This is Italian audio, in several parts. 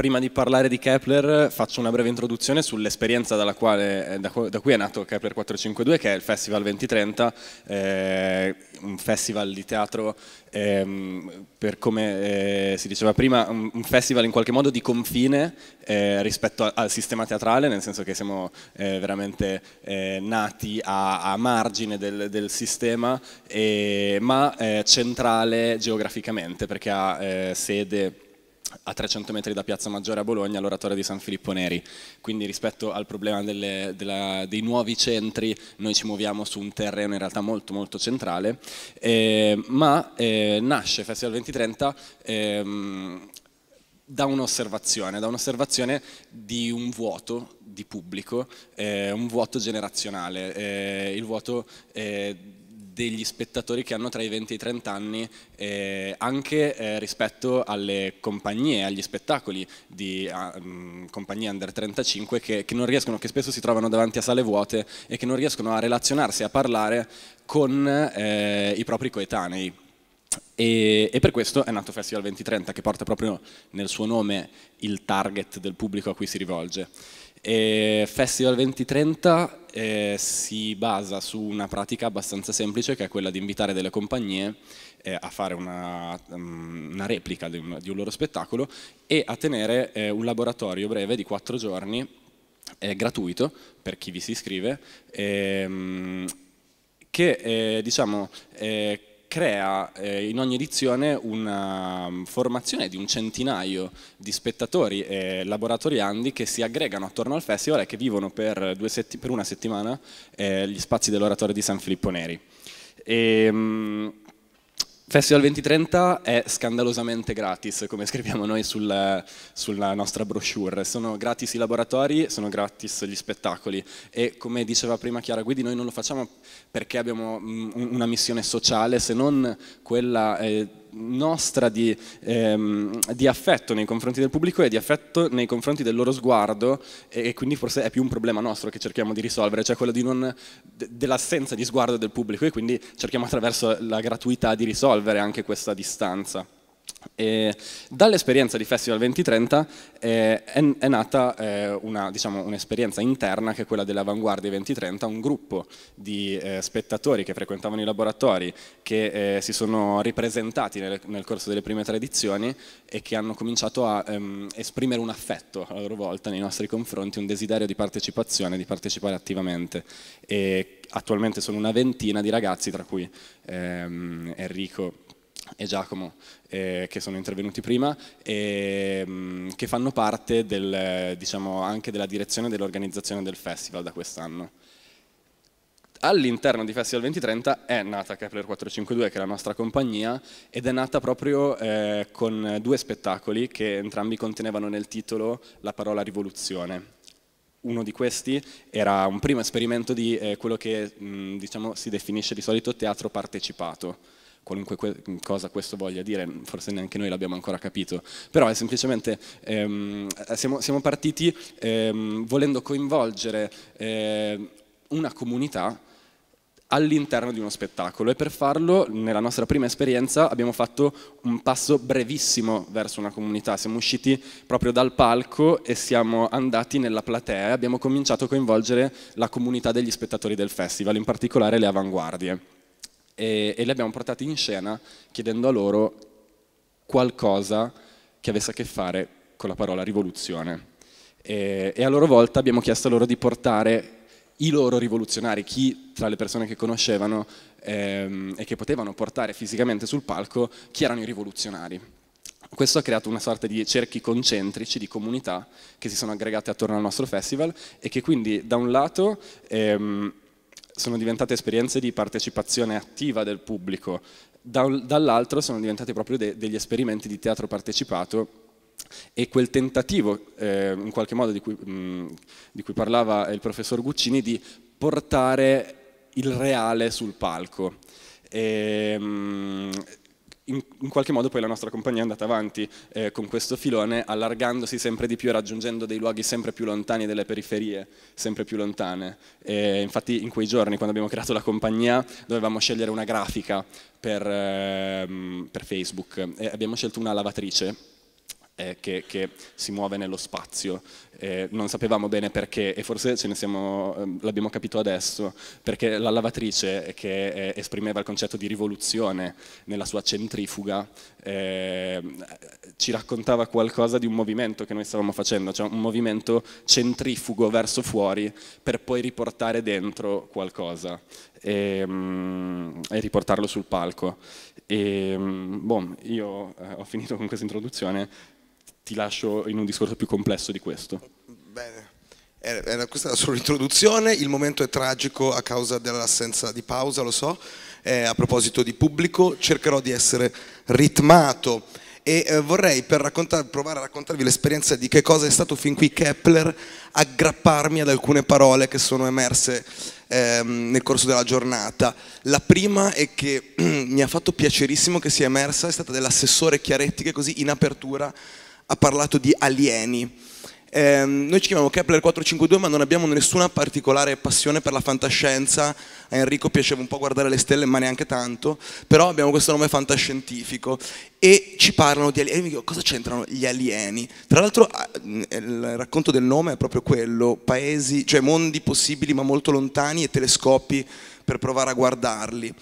Prima di parlare di Kepler faccio una breve introduzione sull'esperienza eh, da, da, cui è nato Kepler 452 che è il Festival 2030, eh, un festival di teatro eh, per come eh, si diceva prima, un, un, festival in qualche modo di confine eh, rispetto a, al sistema teatrale, nel senso che siamo eh, veramente nati a, a margine del, del, sistema, e, ma centrale geograficamente perché ha sede a 300 metri da Piazza Maggiore a Bologna l'oratorio di San Filippo Neri, quindi rispetto al problema delle, della, dei nuovi centri noi ci muoviamo su un terreno in realtà molto molto centrale, eh, ma eh, nasce Festival 2030 ehm, da un'osservazione, da un'osservazione di un vuoto di pubblico, eh, un vuoto generazionale, ehm, il vuoto ehm, degli spettatori che hanno tra i 20 e i 30 anni, eh, anche eh, rispetto alle compagnie, agli spettacoli di um, compagnie under 35 che, che, non riescono, che spesso si trovano davanti a sale vuote e che non riescono a relazionarsi, a parlare con eh, i propri coetanei. E, e, per questo è nato Festival 2030 che porta proprio nel suo nome il target del pubblico a cui si rivolge. E Festival 2030 eh, si basa su una pratica abbastanza semplice che è quella di invitare delle compagnie eh, a fare una, mm, una replica di un, di un, loro spettacolo e a tenere eh, un laboratorio breve di quattro giorni eh, gratuito per chi vi si iscrive ehm, che eh, diciamo eh, crea eh, in ogni edizione una mm, formazione di un centinaio di spettatori e laboratoriandi che si aggregano attorno al festival e che vivono per, per una settimana eh, gli spazi dell'oratorio di San Filippo Neri. E, um, Festival 2030 è scandalosamente gratis, come scriviamo noi sul, sulla nostra brochure. Sono gratis i laboratori, sono gratis gli spettacoli e come diceva prima Chiara Guidi, noi non lo facciamo perché abbiamo mm, una missione sociale, se non quella eh, nostra di, ehm, di, affetto nei confronti del pubblico e di affetto nei confronti del loro sguardo e, e quindi forse è più un problema nostro che cerchiamo di risolvere, cioè quello de, dell'assenza di sguardo del pubblico e quindi cerchiamo attraverso la gratuità di risolvere anche questa distanza dall'esperienza di Festival 2030 eh, è, è, nata eh, una, diciamo, un'esperienza interna che è quella dell'Avanguardia 2030, un gruppo di eh, spettatori che frequentavano i laboratori, che eh, si sono ripresentati nel, nel, corso delle prime tre edizioni e che hanno cominciato a ehm, esprimere un affetto a loro volta nei nostri confronti, un desiderio di partecipazione, di partecipare attivamente. E attualmente sono una ventina di ragazzi, tra cui ehm, Enrico e Giacomo eh, che sono intervenuti prima e mh, mm, che fanno parte del, diciamo, anche della direzione dell'organizzazione del festival da quest'anno. All'interno di Festival 2030 è nata Kepler 452 che è la nostra compagnia ed è nata proprio eh, con due spettacoli che entrambi contenevano nel titolo la parola rivoluzione. Uno di questi era un primo esperimento di eh, quello che mh, mm, diciamo, si definisce di solito teatro partecipato, qualunque cosa questo voglia dire, forse neanche noi l'abbiamo ancora capito, però è semplicemente, ehm, siamo, siamo, partiti ehm, volendo coinvolgere ehm, una comunità all'interno di uno spettacolo e per farlo nella nostra prima esperienza abbiamo fatto un passo brevissimo verso una comunità, siamo usciti proprio dal palco e siamo andati nella platea e abbiamo cominciato a coinvolgere la comunità degli spettatori del festival, in particolare le avanguardie e, e li abbiamo portati in scena chiedendo a loro qualcosa che avesse a che fare con la parola rivoluzione. E, e a loro volta abbiamo chiesto a loro di portare i loro rivoluzionari, chi tra le persone che conoscevano ehm, e che potevano portare fisicamente sul palco, chi erano i rivoluzionari. Questo ha creato una sorta di cerchi concentrici di comunità che si sono aggregate attorno al nostro festival e che quindi da un lato ehm, sono diventate esperienze di partecipazione attiva del pubblico, dall'altro sono diventate proprio de degli esperimenti di teatro partecipato e quel tentativo, eh, in qualche modo, di cui, mh, di cui parlava il professor Guccini, di portare il reale sul palco. E, ehm, mh, in, in, qualche modo poi la nostra compagnia è andata avanti eh, con questo filone, allargandosi sempre di più e raggiungendo dei luoghi sempre più lontani, delle periferie sempre più lontane. E infatti in quei giorni, quando abbiamo creato la compagnia, dovevamo scegliere una grafica per, eh, per Facebook e abbiamo scelto una lavatrice eh, che, che, si muove nello spazio eh, non sapevamo bene perché e forse ehm, l'abbiamo capito adesso, perché la lavatrice che eh, esprimeva il concetto di rivoluzione nella sua centrifuga eh, ci raccontava qualcosa di un movimento che noi stavamo facendo, cioè un movimento centrifugo verso fuori per poi riportare dentro qualcosa e, mm, e riportarlo sul palco. E, ehm, bom, io eh, ho finito con questa introduzione, ti lascio in un discorso più complesso di questo. Bene. Era, questa la solo introduzione, il momento è tragico a causa dell'assenza di pausa, lo so, eh, a proposito di pubblico, cercherò di essere ritmato e eh, vorrei per provare a raccontarvi l'esperienza di che cosa è stato fin qui Kepler, aggrapparmi ad alcune parole che sono emerse ehm, nel corso della giornata. La prima è che mi ha fatto piacerissimo che sia emersa, è stata dell'assessore Chiaretti che così in apertura ha parlato di alieni. Eh, noi ci chiamiamo Kepler 452 ma non abbiamo nessuna particolare passione per la fantascienza, a Enrico piaceva un po' guardare le stelle ma neanche tanto, però abbiamo questo nome fantascientifico e ci parlano di alieni, dico, cosa c'entrano gli alieni? Tra l'altro ah, il racconto del nome è proprio quello, paesi, cioè mondi possibili ma molto lontani e telescopi per provare a guardarli.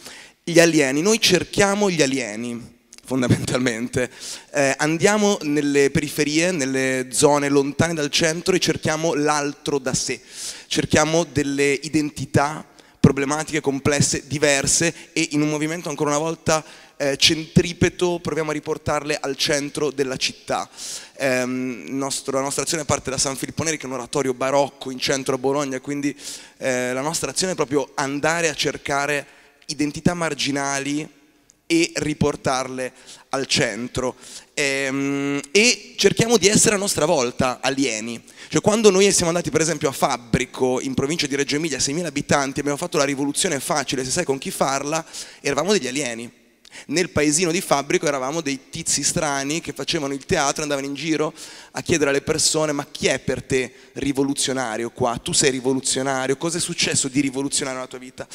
Gli alieni, noi cerchiamo gli alieni, fondamentalmente. Eh, andiamo nelle periferie, nelle zone lontane dal centro e cerchiamo l'altro da sé, cerchiamo delle identità problematiche, complesse, diverse e in un movimento ancora una volta eh, centripeto proviamo a riportarle al centro della città. Eh, nostro, la nostra azione parte da San Filippo Neri che è un oratorio barocco in centro a Bologna, quindi eh, la nostra azione è proprio andare a cercare identità marginali, e riportarle al centro. E, ehm, e, cerchiamo di essere a nostra volta alieni. Cioè, quando noi siamo andati, per esempio, a Fabbrico, in provincia di Reggio Emilia, 6.000 abitanti, abbiamo fatto la rivoluzione facile, se sai con chi farla, eravamo degli alieni. Nel paesino di Fabbrico eravamo dei tizi strani che facevano il teatro, andavano in giro a chiedere alle persone ma chi è per te rivoluzionario qua? Tu sei rivoluzionario, cosa è successo di rivoluzionario nella tua vita?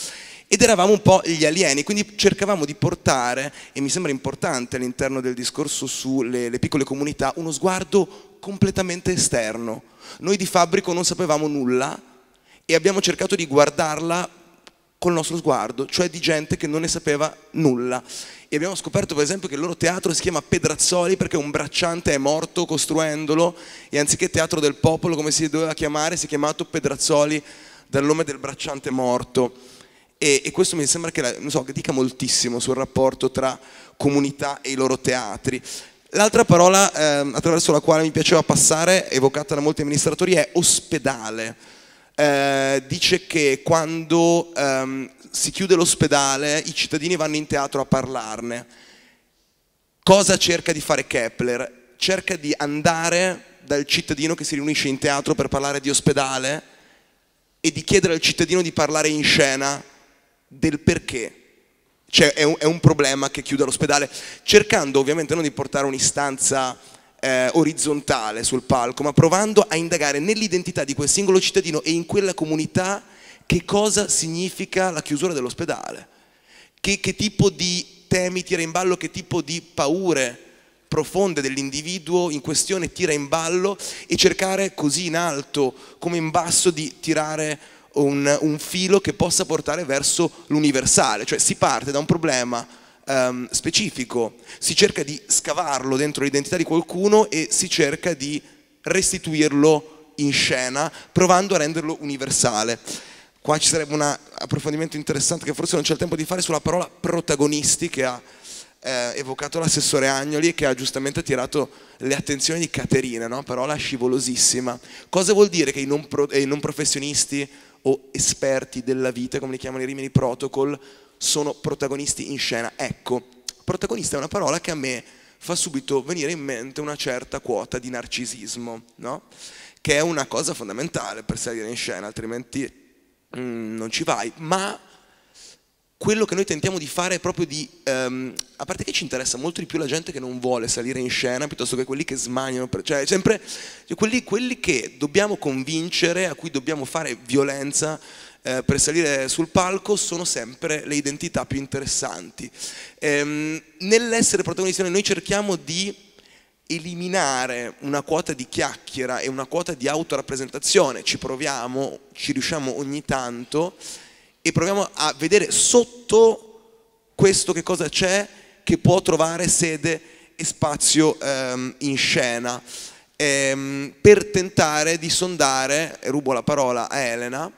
Ed eravamo un po' gli alieni, quindi cercavamo di portare, e mi sembra importante all'interno del discorso sulle piccole comunità, uno sguardo completamente esterno. Noi di Fabbrico non sapevamo nulla e abbiamo cercato di guardarla col nostro sguardo, cioè di gente che non ne sapeva nulla. E abbiamo scoperto per esempio che il loro teatro si chiama Pedrazzoli perché un bracciante è morto costruendolo e anziché Teatro del Popolo come si doveva chiamare si è chiamato Pedrazzoli dal nome del bracciante morto. E, e questo mi sembra che, la, so, che dica moltissimo sul rapporto tra comunità e i loro teatri. L'altra parola eh, attraverso la quale mi piaceva passare, evocata da molti amministratori, è ospedale eh, dice che quando ehm, si chiude l'ospedale i cittadini vanno in teatro a parlarne. Cosa cerca di fare Kepler? Cerca di andare dal cittadino che si riunisce in teatro per parlare di ospedale e di chiedere al cittadino di parlare in scena del perché. Cioè è un, è un problema che chiude l'ospedale, cercando ovviamente non di portare un'istanza eh, orizzontale sul palco, ma provando a indagare nell'identità di quel singolo cittadino e in quella comunità che cosa significa la chiusura dell'ospedale, che, che tipo di temi tira in ballo, che tipo di paure profonde dell'individuo in questione tira in ballo e cercare così in alto come in basso di tirare un, un filo che possa portare verso l'universale, cioè si parte da un problema ehm, specifico, si cerca di scavarlo dentro l'identità di qualcuno e si cerca di restituirlo in scena, provando a renderlo universale. Qua ci sarebbe un approfondimento interessante che forse non c'è il tempo di fare sulla parola protagonisti che ha eh, evocato l'assessore Agnoli e che ha giustamente attirato le attenzioni di Caterina, no? parola scivolosissima. Cosa vuol dire che i non, pro, i non professionisti o esperti della vita, come li chiamano i rimini protocol, sono protagonisti in scena. Ecco, protagonista è una parola che a me fa subito venire in mente una certa quota di narcisismo, no? che è una cosa fondamentale per salire in scena, altrimenti mm, non ci vai. Ma quello che noi tentiamo di fare è proprio di, um, a parte che ci interessa molto di più la gente che non vuole salire in scena piuttosto che quelli che smaniano, per, cioè sempre cioè, quelli, quelli che dobbiamo convincere, a cui dobbiamo fare violenza, eh, per salire sul palco sono sempre le identità più interessanti. Ehm, nell'essere protagonisti noi cerchiamo di eliminare una quota di chiacchiera e una quota di autorappresentazione, ci proviamo, ci riusciamo ogni tanto e proviamo a vedere sotto questo che cosa c'è che può trovare sede e spazio ehm, in scena ehm, per tentare di sondare, rubo la parola a Elena,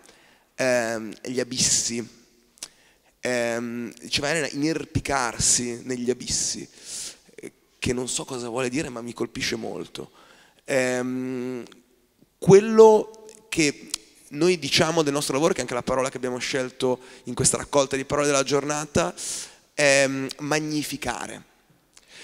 ehm, gli abissi, ehm, diceva Elena, inerpicarsi negli abissi, eh, che non so cosa vuole dire ma mi colpisce molto. Ehm, quello che noi diciamo del nostro lavoro, che è anche la parola che abbiamo scelto in questa raccolta di parole della giornata, è ehm, magnificare.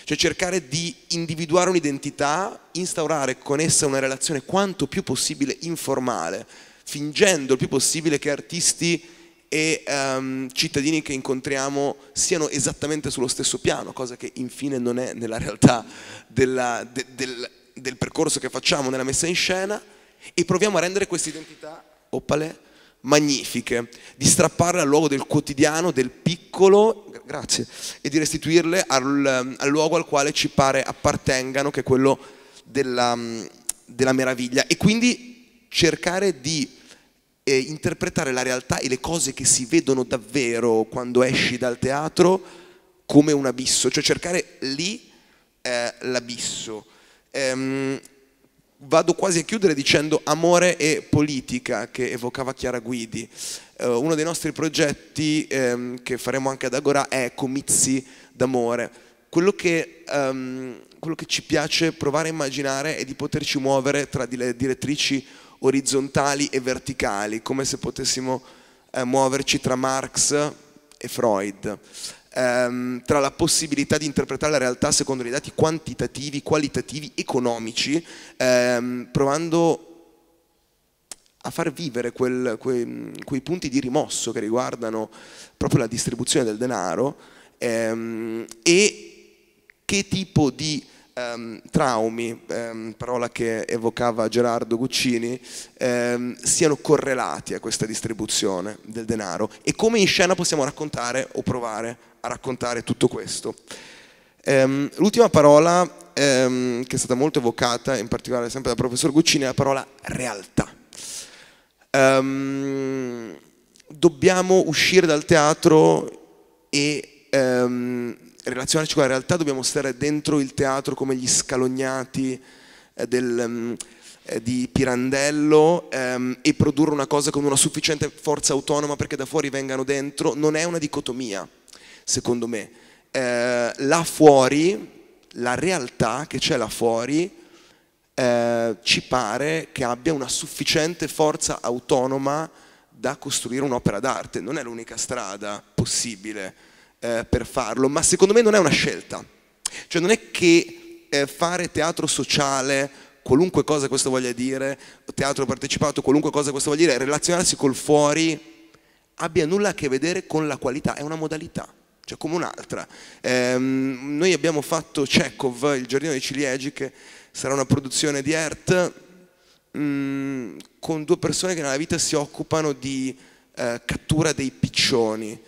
Cioè cercare di individuare un'identità, instaurare con essa una relazione quanto più possibile informale, fingendo il più possibile che artisti e um, cittadini che incontriamo siano esattamente sullo stesso piano, cosa che infine non è nella realtà della, de, del, del, percorso che facciamo nella messa in scena e proviamo a rendere queste identità, opale, magnifiche, di strapparle al luogo del quotidiano, del piccolo, grazie, e di restituirle al, al luogo al quale ci pare appartengano, che è quello della, della meraviglia. E quindi cercare di eh, interpretare la realtà e le cose che si vedono davvero quando esci dal teatro come un abisso, cioè cercare lì eh, l'abisso. Ehm, vado quasi a chiudere dicendo amore e politica che evocava Chiara Guidi. Eh, uno dei nostri progetti ehm, che faremo anche ad Agora è comizi d'amore. Quello che, ehm, quello che ci piace provare a immaginare è di poterci muovere tra le direttrici orizzontali e verticali, come se potessimo eh, muoverci tra Marx e Freud, ehm, tra la possibilità di interpretare la realtà secondo dei dati quantitativi, qualitativi, economici, ehm, provando a far vivere quel, quei, quei, punti di rimosso che riguardano proprio la distribuzione del denaro ehm, e che tipo di ehm, traumi, ehm, parola che evocava Gerardo Guccini, ehm, siano correlati a questa distribuzione del denaro e come in scena possiamo raccontare o provare a raccontare tutto questo. Ehm, l'ultima parola ehm, che è stata molto evocata, in particolare sempre dal professor Guccini, è la parola realtà. Ehm, dobbiamo uscire dal teatro e relazionarci con la realtà dobbiamo stare dentro il teatro come gli scalognati eh, del, mm, eh, di Pirandello ehm, e produrre una cosa con una sufficiente forza autonoma perché da fuori vengano dentro non è una dicotomia, secondo me. Eh, là fuori, la realtà che c'è là fuori, eh, ci pare che abbia una sufficiente forza autonoma da costruire un'opera d'arte, non è l'unica strada possibile eh, per farlo, ma secondo me non è una scelta. Cioè non è che eh, fare teatro sociale, qualunque cosa questo voglia dire, teatro partecipato, qualunque cosa questo voglia dire, relazionarsi col fuori abbia nulla a che vedere con la qualità, è una modalità cioè come un'altra. Eh, noi abbiamo fatto Chekhov, Il giardino dei ciliegi, che sarà una produzione di Ert, mm, con due persone che nella vita si occupano di eh, cattura dei piccioni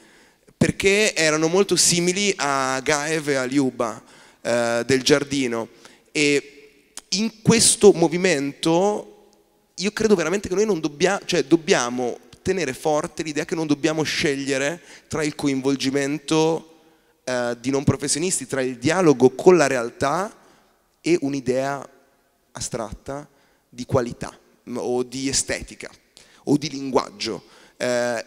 perché erano molto simili a Gaev e a Liuba eh, del giardino e in questo movimento io credo veramente che noi non dobbia, cioè dobbiamo tenere forte l'idea che non dobbiamo scegliere tra il coinvolgimento eh, di non professionisti, tra il dialogo con la realtà e un'idea astratta di qualità o di estetica o di linguaggio. Eh,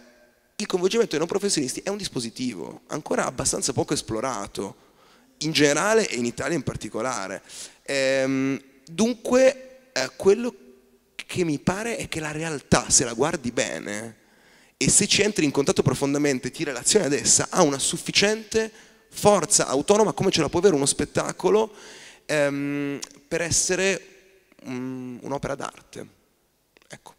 il coinvolgimento dei non professionisti è un dispositivo ancora abbastanza poco esplorato, in generale e in Italia in particolare. Ehm, dunque, eh, quello che mi pare è che la realtà, se la guardi bene e se ci entri in contatto profondamente, ti relazioni ad essa, ha una sufficiente forza autonoma come ce la può avere uno spettacolo ehm, per essere um, un'opera d'arte. Ecco.